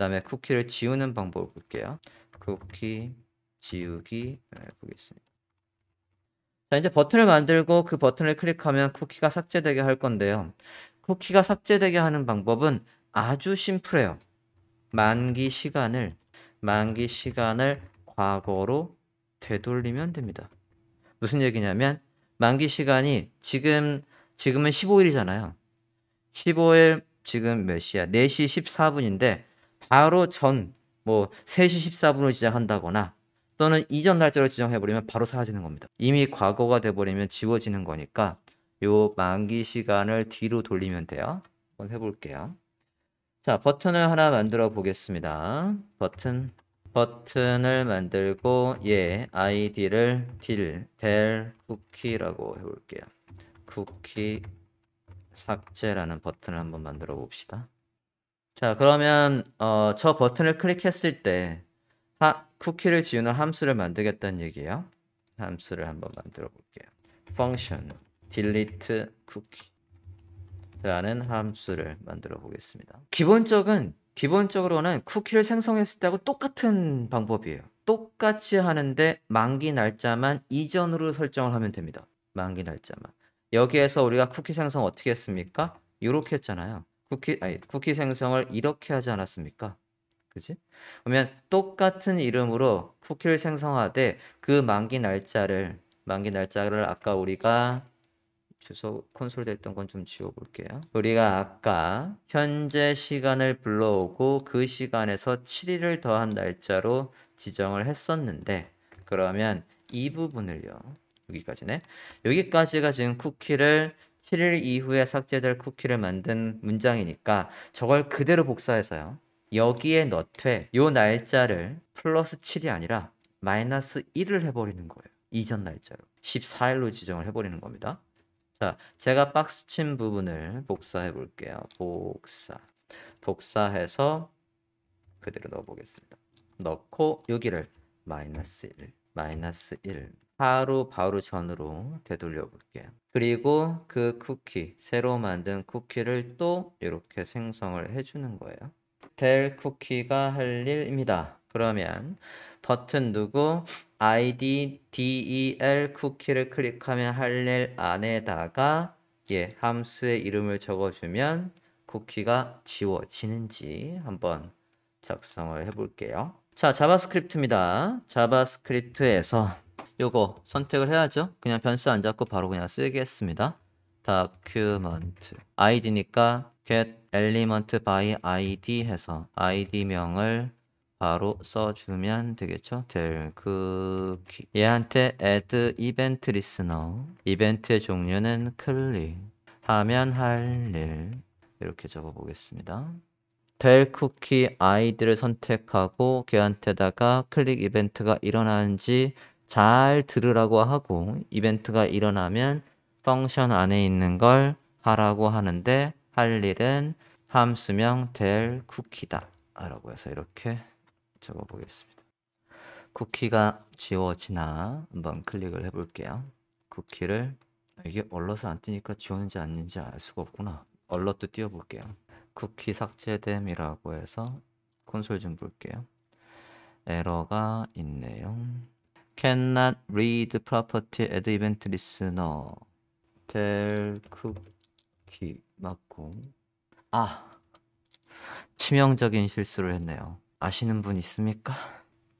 다음에 쿠키를 지우는 방법을 볼게요. 쿠키 지우기 네, 보겠습니다자 이제 버튼을 만들고 그 버튼을 클릭하면 쿠키가 삭제되게 할 건데요. 쿠키가 삭제되게 하는 방법은 아주 심플해요. 만기 시간을 만기 시간을 과거로 되돌리면 됩니다. 무슨 얘기냐면 만기 시간이 지금 지금은 15일이잖아요. 15일 지금 몇 시야? 4시 14분인데 바로 전 뭐 3시 14분을 지정한다거나 또는 이전 날짜를 지정해버리면 바로 사라지는 겁니다. 이미 과거가 돼버리면 지워지는 거니까 요 만기 시간을 뒤로 돌리면 돼요. 한번 해볼게요. 자, 버튼을 하나 만들어 보겠습니다. 버튼, 버튼을 만들고, 예, 아이디를 딜, 델, 쿠키라고 해볼게요. 쿠키 삭제라는 버튼을 한번 만들어 봅시다. 자, 그러면 어, 저 버튼을 클릭했을 때 하, 쿠키를 지우는 함수를 만들겠다는 얘기예요. 함수를 한번 만들어 볼게요. function delete cookie 라는 함수를 만들어 보겠습니다. 기본적은 기본적으로는 쿠키를 생성했을 때하고 똑같은 방법이에요. 똑같이 하는데 만기 날짜만 이전으로 설정을 하면 됩니다. 만기 날짜만. 여기에서 우리가 쿠키 생성 어떻게 했습니까? 이렇게 했잖아요. 쿠키 아니 쿠키 생성을 이렇게 하지 않았습니까? 그지? 그러면 똑같은 이름으로 쿠키를 생성하되 그 만기 날짜를 만기 날짜를 아까 우리가 주소 콘솔 됐던 건 좀 지워볼게요. 우리가 아까 현재 시간을 불러오고 그 시간에서 7일을 더한 날짜로 지정을 했었는데 그러면 이 부분을요. 여기까지네. 여기까지가 지금 쿠키를 7일 이후에 삭제될 쿠키를 만든 문장이니까 저걸 그대로 복사해서요. 여기에 넣되 요 날짜를 플러스 7이 아니라 마이너스 1을 해버리는 거예요. 이전 날짜로. 14일로 지정을 해버리는 겁니다. 자, 제가 박스 친 부분을 복사해 볼게요. 복사. 복사해서 그대로 넣어 보겠습니다. 넣고 여기를 마이너스 1, 마이너스 1 하루 바로 전으로 되돌려 볼게요. 그리고 그 쿠키, 새로 만든 쿠키를 또 이렇게 생성을 해주는 거예요. 델 쿠키가 할 일입니다. 그러면 버튼 누구 id del 쿠키를 클릭하면 할 일 안에다가 예 함수의 이름을 적어주면 쿠키가 지워지는지 한번 작성을 해볼게요. 자 자바스크립트입니다. 자바스크립트에서 요거 선택을 해야죠. 그냥 변수 안 잡고 바로 그냥 쓰겠습니다. 다큐먼트 아이디니까 get element by id 해서 id명을 바로 써주면 되겠죠. 될 쿠키 얘한테 add event listener 이벤트의 종류는 클릭 하면 할 일 이렇게 적어보겠습니다. 델 쿠키 아이디를 선택하고 걔한테다가 클릭 이벤트가 일어나는지 잘 들으라고 하고 이벤트가 일어나면 펑션 안에 있는 걸 하라고 하는데 할 일은 함수명 될 쿠키다 라고 해서 이렇게 적어 보겠습니다 쿠키가 지워지나 한번 클릭을 해 볼게요 쿠키를 이게 얼럿을 안 뜨니까 지웠는지 아닌지 알 수가 없구나 얼럿도 띄워 볼게요 쿠키 삭제됨이라고 해서 콘솔 좀 볼게요 에러가 있네요 cannot read property at event listener. 델 쿠키 맞고 아 치명적인 실수를 했네요. 아시는 분 있습니까?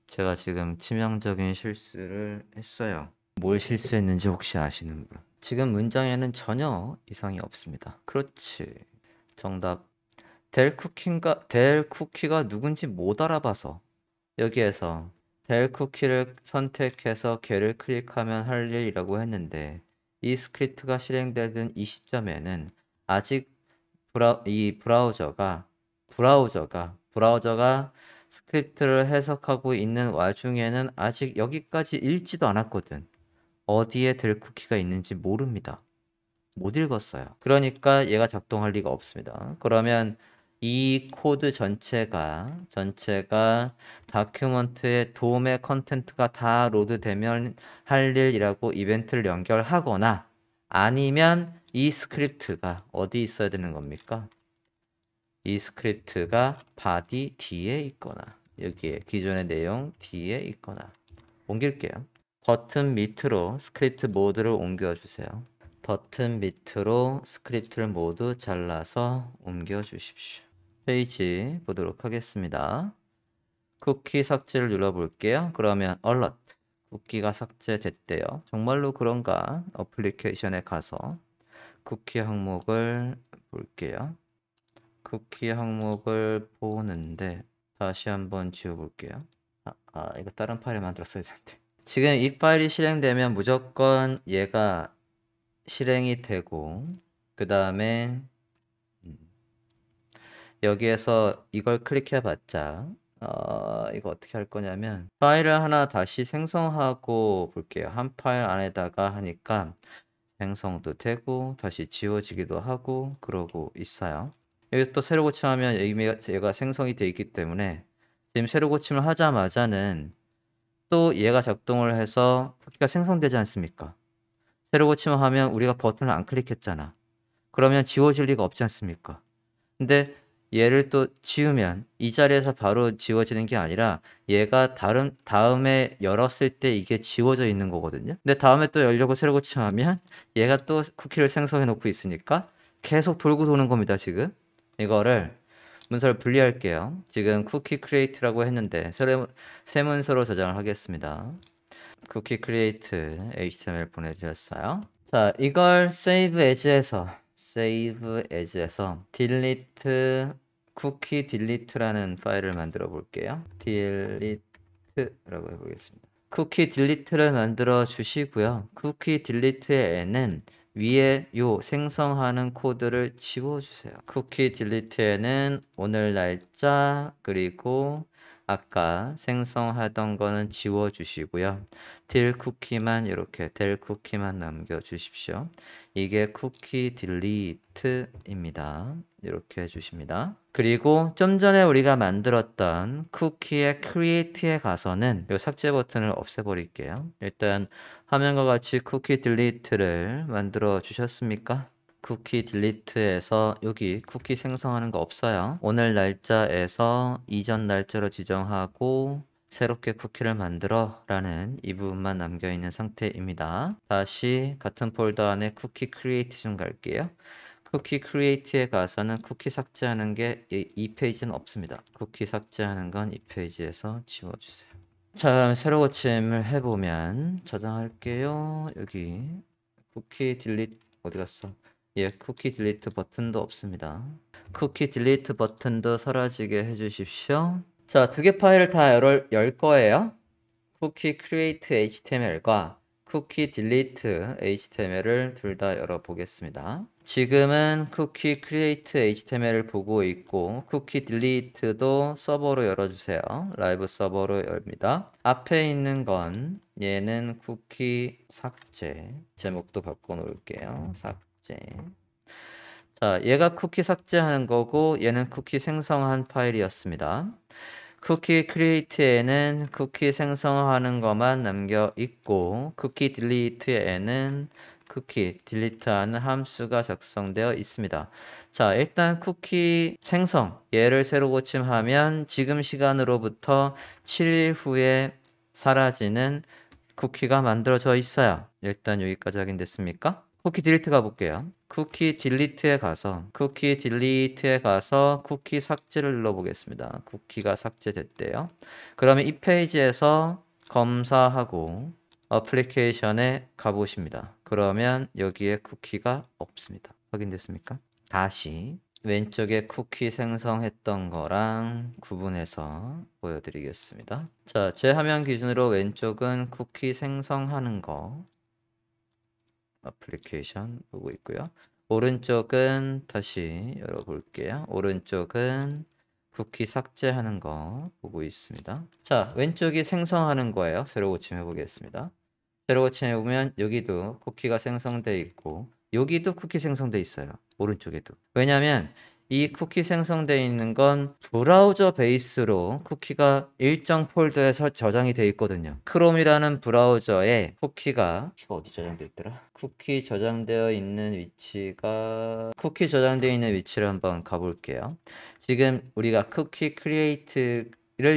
제가 지금 치명적인 실수를 했어요. 뭘 실수했는지 혹시 아시는 분? 지금 문장에는 전혀 이상이 없습니다. 그렇지. 정답. 델 쿠키가 델 쿠키가 누군지 못 알아봐서 여기에서 델 쿠키를 선택해서 걔를 클릭하면 할 일이라고 했는데 이 스크립트가 실행되던 이 시점에는 아직 브라, 이 브라우저가 브라우저가 브라우저가 스크립트를 해석하고 있는 와중에는 아직 여기까지 읽지도 않았거든. 어디에 델 쿠키가 있는지 모릅니다. 못 읽었어요. 그러니까 얘가 작동할 리가 없습니다. 그러면 이 코드 전체가 전체가 다큐먼트의 도움의 컨텐트가 다 로드되면 할 일이라고 이벤트를 연결하거나 아니면 이 스크립트가 어디 있어야 되는 겁니까? 이 스크립트가 바디 뒤에 있거나 여기에 기존의 내용 뒤에 있거나 옮길게요. 버튼 밑으로 스크립트 모드를 옮겨주세요. 버튼 밑으로 스크립트를 모두 잘라서 옮겨주십시오. 페이지 보도록 하겠습니다. 쿠키 삭제를 눌러볼게요. 그러면 alert 쿠키가 삭제됐대요. 정말로 그런가? 어플리케이션에 가서 쿠키 항목을 볼게요. 쿠키 항목을 보는데 다시 한번 지워볼게요. 아, 아 이거 다른 파일에 만들었어야 되는데. 지금 이 파일이 실행되면 무조건 얘가 실행이 되고 그 다음에 여기에서 이걸 클릭해봤자 어, 이거 어떻게 할 거냐면 파일을 하나 다시 생성하고 볼게요. 한 파일 안에다가 하니까 생성도 되고 다시 지워지기도 하고 그러고 있어요. 여기서 또 새로 고침하면 이미 얘가 생성이 되어 있기 때문에 지금 새로 고침을 하자마자는 또 얘가 작동을 해서 쿠키가 생성되지 않습니까? 새로 고침을 하면 우리가 버튼을 안 클릭했잖아. 그러면 지워질 리가 없지 않습니까? 근데 얘를 또 지우면 이 자리에서 바로 지워지는 게 아니라 얘가 다른 다음에 열었을 때 이게 지워져 있는 거거든요. 근데 다음에 또 열려고 새로 고침하면 얘가 또 쿠키를 생성해 놓고 있으니까 계속 돌고 도는 겁니다, 지금. 이거를 문서를 분리할게요. 지금 쿠키 크리에이트라고 했는데 새로 새 문서로 저장을 하겠습니다. 쿠키 크리에이트 HTML 보내드렸어요 자, 이걸 save as에서 save as에서 delete 쿠키 딜리트라는 파일을 만들어 볼게요. 딜리트라고 해보겠습니다. 쿠키 딜리트를 만들어 주시고요. 쿠키 딜리트의 n은 위에 요 생성하는 코드를 지워주세요. 쿠키 딜리트에는 오늘 날짜 그리고 아까 생성하던 거는 지워주시고요. 딜 쿠키만 이렇게 딜 쿠키만 남겨주십시오. 이게 쿠키 딜리트입니다. 이렇게 해주십니다. 그리고 좀 전에 우리가 만들었던 쿠키의 크리에이트에 가서는 이 삭제 버튼을 없애버릴게요. 일단 화면과 같이 쿠키 딜리트를 만들어 주셨습니까? 쿠키 딜리트에서 여기 쿠키 생성하는 거 없어요. 오늘 날짜에서 이전 날짜로 지정하고 새롭게 쿠키를 만들어 라는 이 부분만 남겨 있는 상태입니다. 다시 같은 폴더 안에 쿠키 크리에이트 좀 갈게요. 쿠키 크리에이트에 가서는 쿠키 삭제하는 게 이 페이지는 없습니다. 쿠키 삭제하는 건 이 페이지에서 지워주세요. 자, 새로 고침을 해보면 저장할게요. 여기 쿠키 딜리트 어디 갔어? 예, 쿠키 딜리트 버튼도 없습니다. 쿠키 딜리트 버튼도 사라지게 해주십시오. 자, 두 개 파일을 다 열, 열 거예요. 쿠키 크리에이트 html과 쿠키 딜리트 html을 둘 다 열어보겠습니다. 지금은 쿠키 크리에이트 html을 보고 있고 쿠키 딜리트도 서버로 열어주세요. 라이브 서버로 열립니다. 앞에 있는 건 얘는 쿠키 삭제 제목도 바꿔놓을게요. 삭제 삭제. 자, 얘가 쿠키 삭제하는 거고 얘는 쿠키 생성한 파일이었습니다. 쿠키 크리에이트에는 쿠키 생성하는 것만 남겨 있고 쿠키 딜리트에는 쿠키 딜리트하는 함수가 작성되어 있습니다. 자, 일단 쿠키 생성 얘를 새로 고침하면 지금 시간으로부터 7일 후에 사라지는 쿠키가 만들어져 있어요. 일단 여기까지 확인됐습니까? 쿠키 딜리트 가볼게요. 쿠키 딜리트에 가서 쿠키 딜리트에 가서 쿠키 삭제를 눌러보겠습니다. 쿠키가 삭제됐대요. 그러면 이 페이지에서 검사하고 어플리케이션에 가보십니다. 그러면 여기에 쿠키가 없습니다. 확인됐습니까? 다시 왼쪽에 쿠키 생성했던 거랑 구분해서 보여드리겠습니다. 자, 제 화면 기준으로 왼쪽은 쿠키 생성하는 거, 애플리케이션 보고 있고요. 오른쪽은 다시 열어볼게요. 오른쪽은 쿠키 삭제하는 거 보고 있습니다. 자, 왼쪽이 생성하는 거예요. 새로 고침 해보겠습니다. 새로 고침해 보면 여기도 쿠키가 생성돼 있고 여기도 쿠키 생성돼 있어요. 오른쪽에도. 왜냐하면 이 쿠키 생성되어 있는 건 브라우저 베이스로 쿠키가 일정 폴더에 서 저장이 되어 있거든요. 크롬이라는 브라우저에 쿠키가 쿠키가 어디 저장되어 있더라? 쿠키 저장되어 있는 위치가 쿠키 저장되어 있는 위치를 한번 가볼게요. 지금 우리가 쿠키 크리에이트를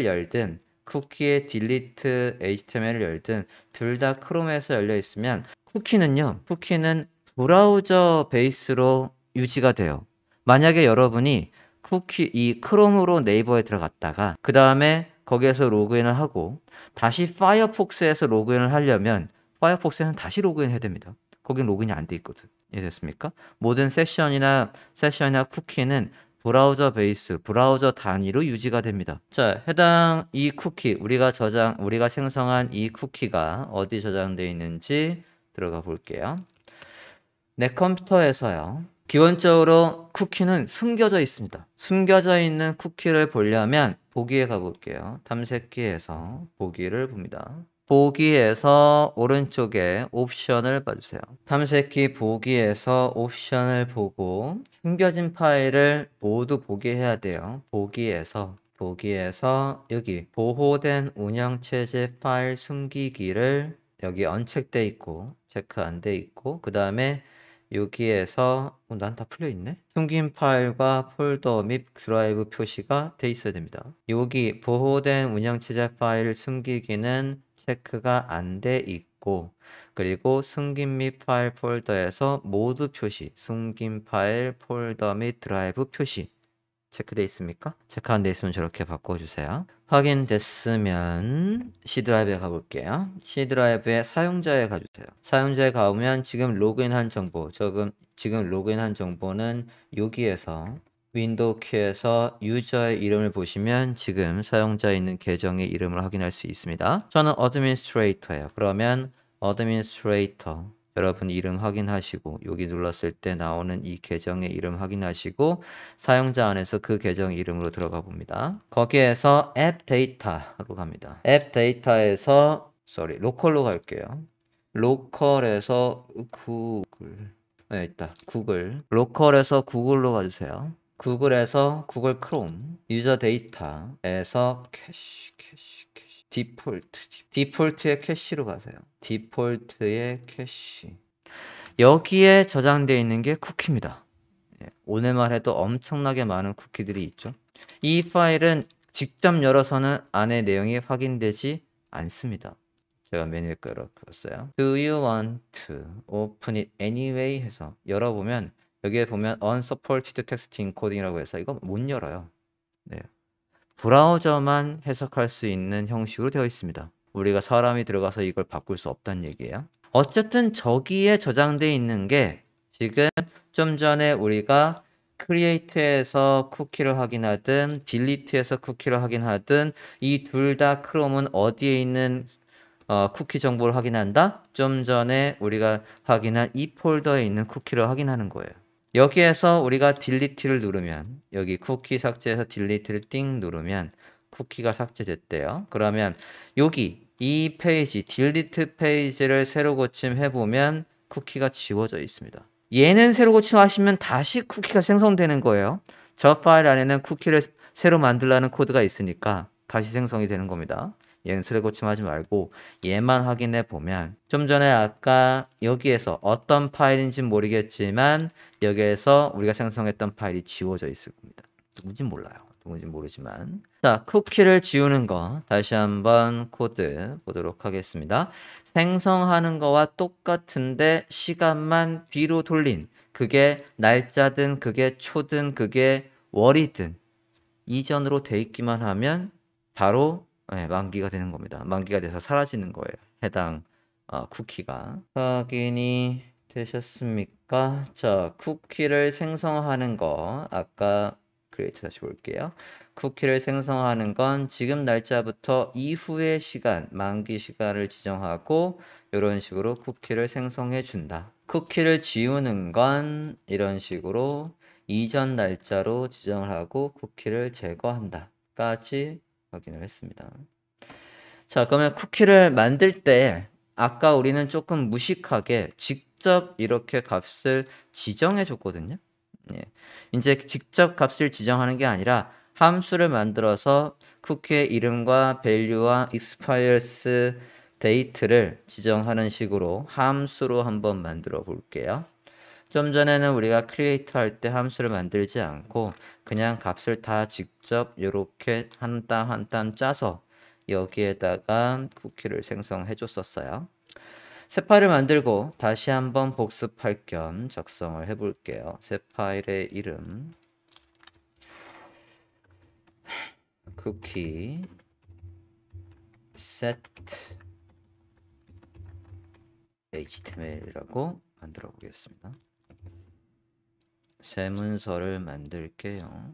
열든 쿠키의 딜리트 HTML을 열든 둘 다 크롬에서 열려 있으면 쿠키는요. 쿠키는 브라우저 베이스로 유지가 돼요. 만약에 여러분이 쿠키 이 크롬으로 네이버에 들어갔다가 그 다음에 거기에서 로그인을 하고 다시 파이어폭스에서 로그인을 하려면 파이어폭스에는 다시 로그인해야 됩니다. 거긴 로그인이 안 돼 있거든. 이해됐습니까? 모든 세션이나 세션이나 쿠키는 브라우저 베이스, 브라우저 단위로 유지가 됩니다. 자, 해당 이 쿠키 우리가 저장 우리가 생성한 이 쿠키가 어디 저장되어 있는지 들어가 볼게요. 내 컴퓨터에서요. 기본적으로 쿠키는 숨겨져 있습니다. 숨겨져 있는 쿠키를 보려면 보기에 가볼게요. 탐색기에서 보기를 봅니다. 보기에서 오른쪽에 옵션을 봐주세요. 탐색기 보기에서 옵션을 보고 숨겨진 파일을 모두 보게 해야 돼요. 보기에서 보기에서 여기 보호된 운영체제 파일 숨기기를 여기 언책돼 있고 체크 안 돼 있고 그 다음에 여기에서 어, 난다 풀려있네 숨긴 파일과 폴더 및 드라이브 표시가 돼 있어야 됩니다 여기 보호된 운영체제 파일 숨기기는 체크가 안 돼 있고 그리고 숨김및 파일 폴더에서 모두 표시 숨김 파일 폴더 및 드라이브 표시 체크돼 있습니까? 체크 안 돼 있으면 저렇게 바꿔주세요 확인됐으면 C 드라이브에 가볼게요. C 드라이브에 사용자에 가주세요. 사용자에 가보면 지금 로그인한 정보, 지금, 지금 로그인한 정보는 여기에서 윈도우 키에서 유저의 이름을 보시면 지금 사용자 있는 계정의 이름을 확인할 수 있습니다. 저는 어드민스트레이터예요. 그러면 어드민스트레이터 여러분 이름 확인하시고 여기 눌렀을 때 나오는 이 계정의 이름 확인하시고 사용자 안에서 그 계정 이름으로 들어가 봅니다. 거기에서 앱 데이터로 갑니다. 앱 데이터에서 sorry 로컬로 갈게요. 로컬에서 구글 네 있다 구글 로컬에서 구글로 가주세요. 구글에서 구글 크롬 유저 데이터에서 캐시 캐시 디폴트. 디폴트의 캐시로 가세요. 디폴트의 캐시. 여기에 저장되어 있는 게 쿠키입니다. 예, 오늘만 해도 엄청나게 많은 쿠키들이 있죠. 이 파일은 직접 열어서는 안에 내용이 확인되지 않습니다. 제가 메뉴를 끌어봤어요. Do you want to open it anyway? 해서 열어보면 여기에 보면 unsupported text encoding이라고 해서 이거 못 열어요. 네, 브라우저만 해석할 수 있는 형식으로 되어 있습니다. 우리가 사람이 들어가서 이걸 바꿀 수 없다는 얘기예요. 어쨌든 저기에 저장되어 있는 게 지금 좀 전에 우리가 크리에이트에서 쿠키를 확인하든 딜리트에서 쿠키를 확인하든 이 둘 다 크롬은 어디에 있는 어, 쿠키 정보를 확인한다? 좀 전에 우리가 확인한 이 폴더에 있는 쿠키를 확인하는 거예요. 여기에서 우리가 딜리트를 누르면 여기 쿠키 삭제해서 딜리트를 띵 누르면 쿠키가 삭제됐대요. 그러면 여기 이 페이지 딜리트 페이지를 새로 고침해 보면 쿠키가 지워져 있습니다. 얘는 새로 고침하시면 다시 쿠키가 생성되는 거예요. 저 파일 안에는 쿠키를 새로 만들라는 코드가 있으니까 다시 생성이 되는 겁니다. 연는쓰고침하지 말고 얘만 확인해 보면 좀 전에 아까 여기에서 어떤 파일인지 모르겠지만 여기에서 우리가 생성했던 파일이 지워져 있을 겁니다. 누군지 몰라요. 누군지 모르지만 자 쿠키를 지우는 거 다시 한번 코드 보도록 하겠습니다. 생성하는 거와 똑같은데 시간만 뒤로 돌린 그게 날짜든 그게 초든 그게 월이든 이전으로 돼 있기만 하면 바로 네, 만기가 되는 겁니다. 만기가 돼서 사라지는 거예요. 해당 어, 쿠키가 확인이 되셨습니까? 자, 쿠키를 생성하는 거 아까 크리에이트 다시 볼게요. 쿠키를 생성하는 건 지금 날짜부터 이후의 시간, 만기 시간을 지정하고 이런 식으로 쿠키를 생성해 준다. 쿠키를 지우는 건 이런 식으로 이전 날짜로 지정을 하고 쿠키를 제거한다. 까지 확인을 했습니다. 자, 그러면 쿠키를 만들 때 아까 우리는 조금 무식하게 직접 이렇게 값을 지정해 줬거든요. 예. 이제 직접 값을 지정하는 게 아니라 함수를 만들어서 쿠키의 이름과 v a 와 expires d a 를 지정하는 식으로 함수로 한번 만들어 볼게요. 좀 전에는 우리가 크리에이터 할 때 함수를 만들지 않고 그냥 값을 다 직접 이렇게 한 단 한 단 짜서 여기에다가 쿠키를 생성해 줬었어요. 새 파일을 만들고 다시 한번 복습할 겸 작성을 해 볼게요. 새 파일의 이름 쿠키 set html이라고 만들어 보겠습니다. 세 문서를 만들게요.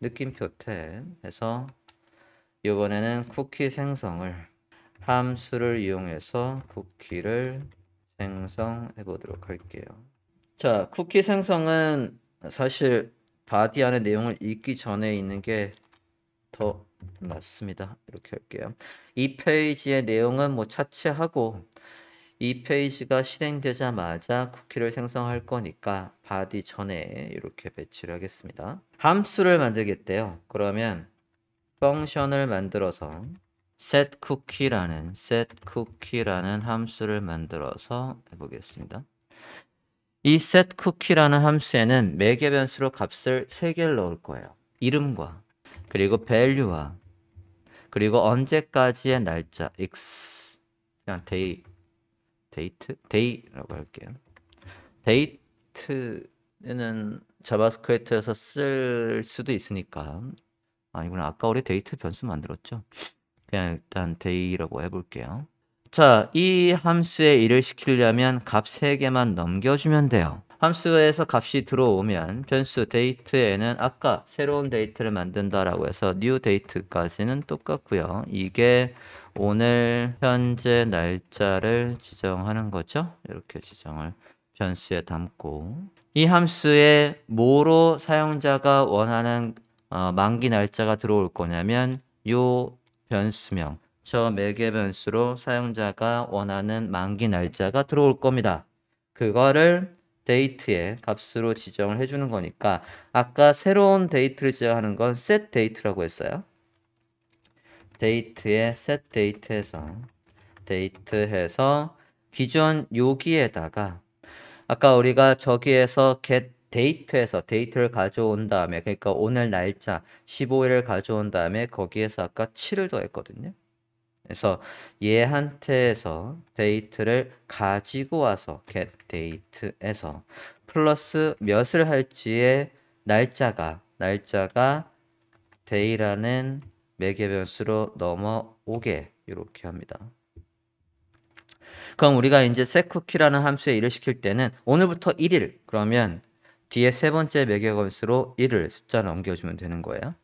느낌표 탭 해서 이번에는 쿠키 생성을 함수를 이용해서 쿠키를 생성해 보도록 할게요. 자, 쿠키 생성은 사실 바디 안의 내용을 읽기 전에 있는 게더 낫습니다. 이렇게 할게요. 이 페이지의 내용은 뭐 차치하고 이 페이지가 실행되자마자 쿠키를 생성할 거니까 바디 전에 이렇게 배치를 하겠습니다. 함수를 만들겠대요. 그러면 펑션을 만들어서 setCookie라는 setCookie라는 함수를 만들어서 해보겠습니다. 이 setCookie라는 함수에는 매개 변수로 값을 3개를 넣을 거예요. 이름과 그리고 value와 그리고 언제까지의 날짜 x 그냥 d a 데이트 데이라고 할게요. 데이트는 자바스크립트에서 쓸 수도 있으니까 아니구나 아까 우리 데이트 변수 만들었죠. 그냥 일단 데이라고 해볼게요. 자, 이 함수에 일을 시키려면 값 3개만 넘겨주면 돼요. 함수에서 값이 들어오면 변수 데이트에는 아까 새로운 데이트를 만든다라고 해서 new 데이트까지는 똑같고요. 이게 오늘 현재 날짜를 지정하는 거죠. 이렇게 지정을 변수에 담고 이함수에 뭐로 사용자가 원하는 어, 만기 날짜가 들어올 거냐면 요 변수명 저 매개 변수로 사용자가 원하는 만기 날짜가 들어올 겁니다. 그거를 데이트의 값으로 지정을 해주는 거니까 아까 새로운 데이트를 지정하는 건 set 데이트라고 했어요. 데이트에 set 데이트에서 데이트해서 기존 여기에다가 아까 우리가 저기에서 get 데이트에서 데이트를 가져온 다음에 그러니까 오늘 날짜 15일을 가져온 다음에 거기에서 아까 7을 더했거든요. 그래서 얘한테에서 데이트를 가지고 와서 get 데이트에서 플러스 몇을 할지의 날짜가 날짜가 데이라는 매개 변수로 넘어오게 이렇게 합니다. 그럼 우리가 이제 s 쿠키라는 함수에 1을 시킬 때는 오늘부터 1일 그러면 뒤에 세 번째 매개 변수로 1을 숫자 넘겨주면 되는 거예요.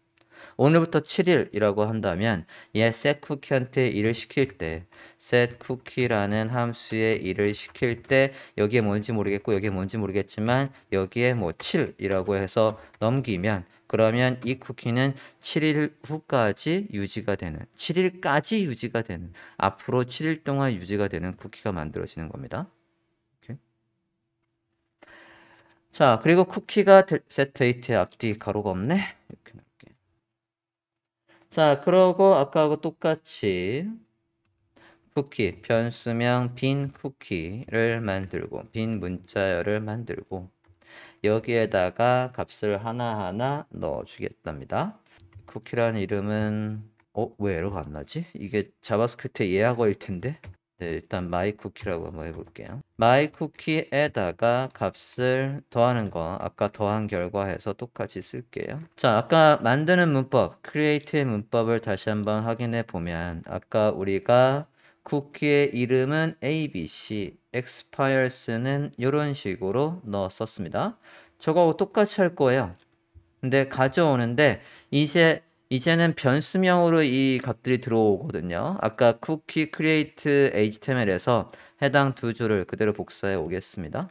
오늘부터 7일이라고 한다면 얘 setCookie한테 일을 시킬 때 setCookie라는 함수에 일을 시킬 때 여기에 뭔지 모르겠고 여기에 뭔지 모르겠지만 여기에 뭐 7이라고 해서 넘기면 그러면 이 쿠키는 7일 후까지 유지가 되는 7일까지 유지가 되는 앞으로 7일 동안 유지가 되는 쿠키가 만들어지는 겁니다. 자, 그리고 쿠키가 세트 8의 앞뒤 가로가 없네. 이렇게 놓을게. 자, 그러고 아까하고 똑같이 쿠키 변수명 빈 쿠키를 만들고 빈 문자열을 만들고 여기에다가 값을 하나하나 넣어주겠답니다. 쿠키라는 이름은 어? 왜 에러가 안 나지? 이게 자바스크립트의 예약어일 텐데 네, 일단 마이쿠키라고 한번 해볼게요. 마이쿠키에다가 값을 더하는 거 아까 더한 결과에서 똑같이 쓸게요. 자, 아까 만드는 문법, 크리에이트의 문법을 다시 한번 확인해 보면 아까 우리가 쿠키의 이름은 ABC expires는 이런 식으로 넣었었습니다. 저거하고 똑같이 할 거예요. 근데 가져오는데 이제 이제는 변수명으로 이 값들이 들어오거든요. 아까 쿠키 크리에이트 html에서 해당 두 줄을 그대로 복사해 오겠습니다.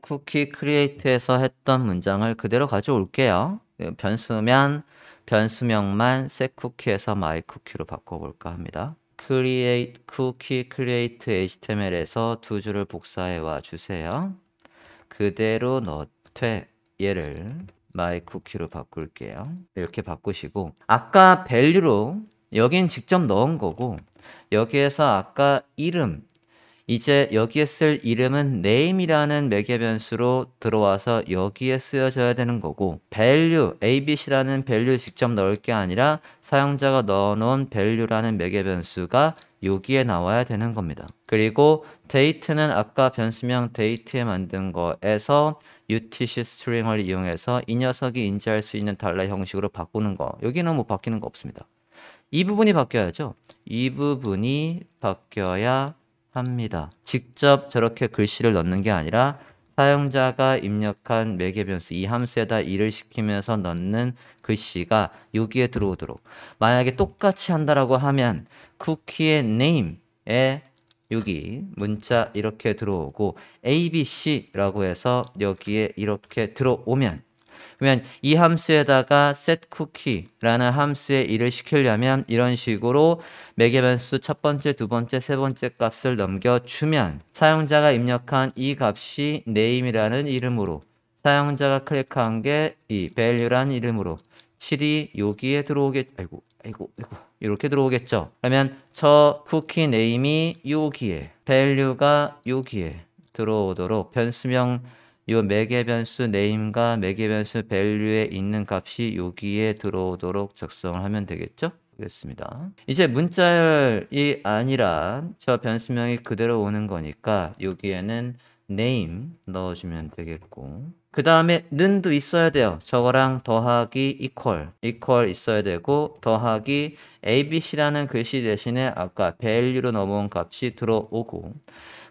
쿠키 크리에이트에서 했던 문장을 그대로 가져올게요. 변수면 변수명만 setCookie에서 myCookie로 바꿔볼까 합니다. create 쿠키 create html에서 두 줄을 복사해 와 주세요. 그대로 넣되 얘를 my 쿠키로 바꿀게요. 이렇게 바꾸시고 아까 value로 여긴 직접 넣은 거고 여기에서 아까 이름 이제 여기에 쓸 이름은 name이라는 매개 변수로 들어와서 여기에 쓰여져야 되는 거고 value, abc라는 v a l u e 직접 넣을 게 아니라 사용자가 넣어놓은 value라는 매개 변수가 여기에 나와야 되는 겁니다. 그리고 d a t e 는 아까 변수명 d a t e 에 만든 거에서 UTC 스트링을 이용해서 이 녀석이 인지할 수 있는 달러 형식으로 바꾸는 거 여기는 뭐 바뀌는 거 없습니다. 이 부분이 바뀌어야죠. 이 부분이 바뀌어야 합니다. 직접 저렇게 글씨를 넣는 게 아니라 사용자가 입력한 매개 변수 이 함수에다 일을 시키면서 넣는 글씨가 여기에 들어오도록 만약에 똑같이 한다라고 하면 쿠키의 name에 여기 문자 이렇게 들어오고 abc라고 해서 여기에 이렇게 들어오면 그러면 이 함수에다가 setCookie라는 함수의 일을 시키려면 이런 식으로 매개 변수 첫 번째, 두 번째, 세 번째 값을 넘겨주면 사용자가 입력한 이 값이 name이라는 이름으로 사용자가 클릭한 게 이 value라는 이름으로 7이 여기에 들어오겠, 아이고, 아이고, 아이고, 이렇게 들어오겠죠. 그러면 저 쿠키 네임이 여기에, 밸류가 여기에 들어오도록 변수명 이 매개변수 name과 매개변수 value에 있는 값이 여기에 들어오도록 작성을 하면 되겠죠? 겠습니다 이제 문자열이 아니라 저 변수명이 그대로 오는 거니까 여기에는 n a 넣어주면 되겠고 그 다음에 는도 있어야 돼요. 저거랑 더하기 equal, equal 있어야 되고 더하기 abc라는 글씨 대신에 아까 value로 넘어온 값이 들어오고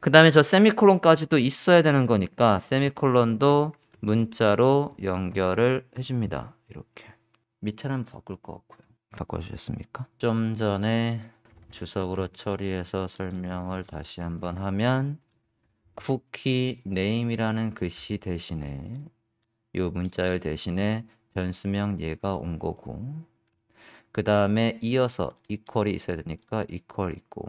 그 다음에 저 세미콜론까지도 있어야 되는 거니까 세미콜론도 문자로 연결을 해줍니다. 이렇게 밑에는 바꿀 것 같고요. 바꿔주셨습니까? 좀 전에 주석으로 처리해서 설명을 다시 한번 하면 쿠키 네임이라는 글씨 대신에 이 문자열 대신에 변수명 얘가 온 거고 그 다음에 이어서 이퀄이 있어야 되니까 이퀄 있고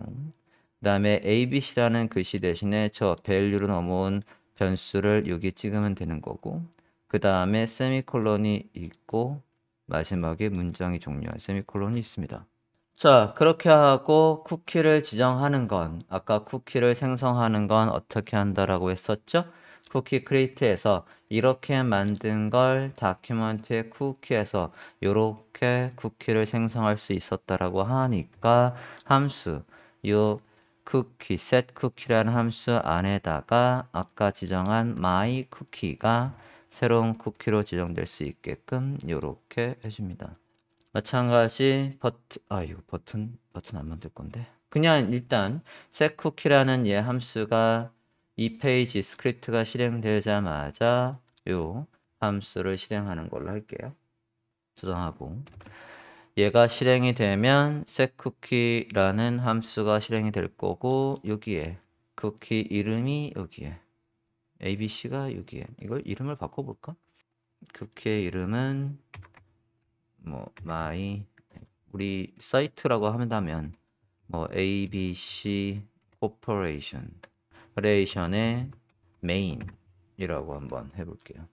그 다음에 ABC라는 글씨 대신에 저 밸류로 넘어온 변수를 여기 찍으면 되는 거고 그 다음에 세미콜론이 있고 마지막에 문장이 종료한 세미콜론이 있습니다. 자 그렇게 하고 쿠키를 지정하는 건 아까 쿠키를 생성하는 건 어떻게 한다라고 했었죠? 쿠키 크리에이트에서 이렇게 만든 걸 다큐먼트의 쿠키에서 이렇게 쿠키를 생성할 수 있었다라고 하니까 함수 요 쿠키 set 쿠키라는 함수 안에다가 아까 지정한 my 쿠키가 새로운 쿠키로 지정될 수 있게끔 이렇게 해줍니다. 마찬가지 버튼 아 이거 버튼 버튼 안 만들 건데 그냥 일단 set 쿠키라는 얘 함수가 이 페이지 스크립트가 실행되자마자 요 함수를 실행하는 걸로 할게요. 저장하고 얘가 실행이 되면 setCookie라는 함수가 실행이 될 거고 여기에 쿠키 이름이 여기에 abc가 여기에 이걸 이름을 바꿔볼까? 쿠키의 이름은 뭐 my 우리 사이트라고 한다면 뭐 abc corporation relation의 메인이라고 한번 해볼게요.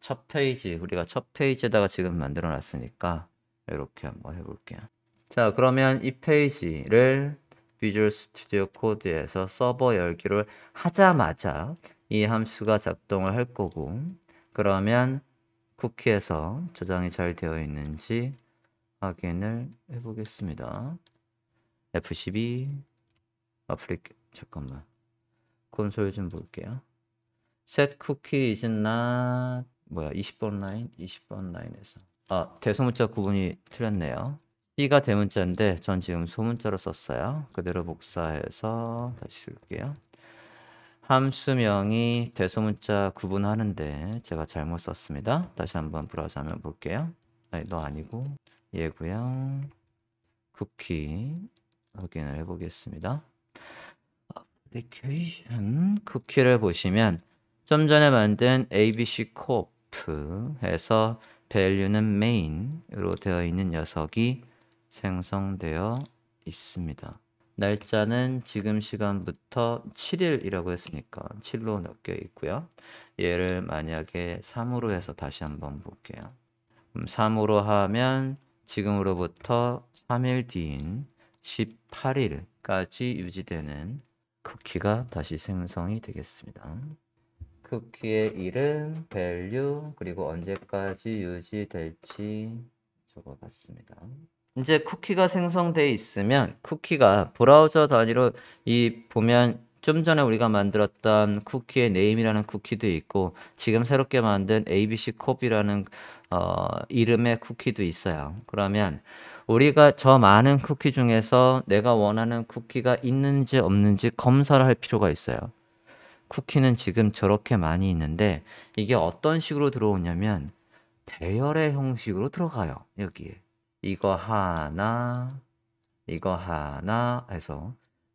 첫 페이지 우리가 첫 페이지에다가 지금 만들어 놨으니까 이렇게 한번 해볼게요. 자 그러면 이 페이지를 Visual Studio c o d e 에서 서버 열기를 하자마자 이 함수가 작동을 할 거고 그러면 쿠키에서 저장이 잘 되어 있는지 확인을 해보겠습니다. F12 어플리 잠깐만 콘솔 좀 볼게요. set cookie is not 뭐야 20번 라인 20번 라인에서 아, 대소문자 구분이 틀렸네요. C가 대문자인데 전 지금 소문자로 썼어요. 그대로 복사해서 다시 쓸게요. 함수명이 대소문자 구분하는데 제가 잘못 썼습니다. 다시 한번 브라우저 화면 볼게요. 아니, 너 아니고 얘고요. 쿠키 확인을 해보겠습니다. 애플리케이션 쿠키를 보시면 좀 전에 만든 ABC 코프 해서 value는 main으로 되어 있는 녀석이 생성되어 있습니다. 날짜는 지금 시간부터 7일이라고 했으니까 7로 넣겨 있고요. 얘를 만약에 3으로 해서 다시 한번 볼게요. 3으로 하면 지금으로부터 3일 뒤인 18일까지 유지되는 쿠키가 다시 생성이 되겠습니다. 쿠키의 이름, 밸류, 그리고 언제까지 유지될지 적어봤습니다. 이제 쿠키가 생성돼 있으면 쿠키가 브라우저 단위로 이 보면 좀 전에 우리가 만들었던 쿠키의 네임이라는 쿠키도 있고 지금 새롭게 만든 abc 콥이라는 어, 이름의 쿠키도 있어요. 그러면 우리가 저 많은 쿠키 중에서 내가 원하는 쿠키가 있는지 없는지 검사를 할 필요가 있어요. 쿠키는 지금 저렇게 많이 있는데 이게 어떤 식으로 들어오냐면 대열의 형식으로 들어가요. 여기에. 이거 하나, 이거 하나 해서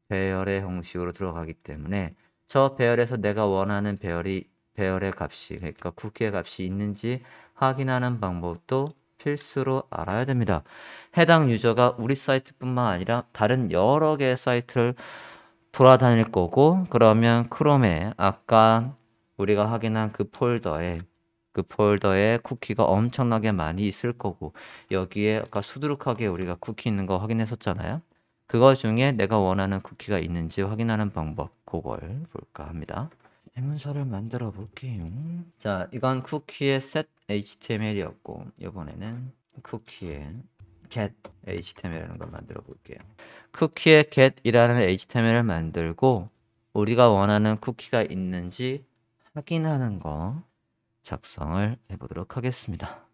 배열의 형식으로 들어가기 때문에 저 배열에서 내가 원하는 배열이 배열의 값이 그러니까 쿠키의 값이 있는지 확인하는 방법도 필수로 알아야 됩니다. 해당 유저가 우리 사이트뿐만 아니라 다른 여러 개의 사이트를 돌아다닐 거고 그러면 크롬에 아까 우리가 확인한 그 폴더에 그 폴더에 쿠키가 엄청나게 많이 있을 거고 여기에 아까 수두룩하게 우리가 쿠키 있는 거 확인했었잖아요 그거 중에 내가 원하는 쿠키가 있는지 확인하는 방법 그걸 볼까 합니다 해문서를 만들어 볼게요 자 이건 쿠키의 set html이었고 이번에는 쿠키의 get html이라는 걸 만들어 볼게요. 쿠키의 get이라는 html을 만들고 우리가 원하는 쿠키가 있는지 확인하는 거 작성을 해보도록 하겠습니다.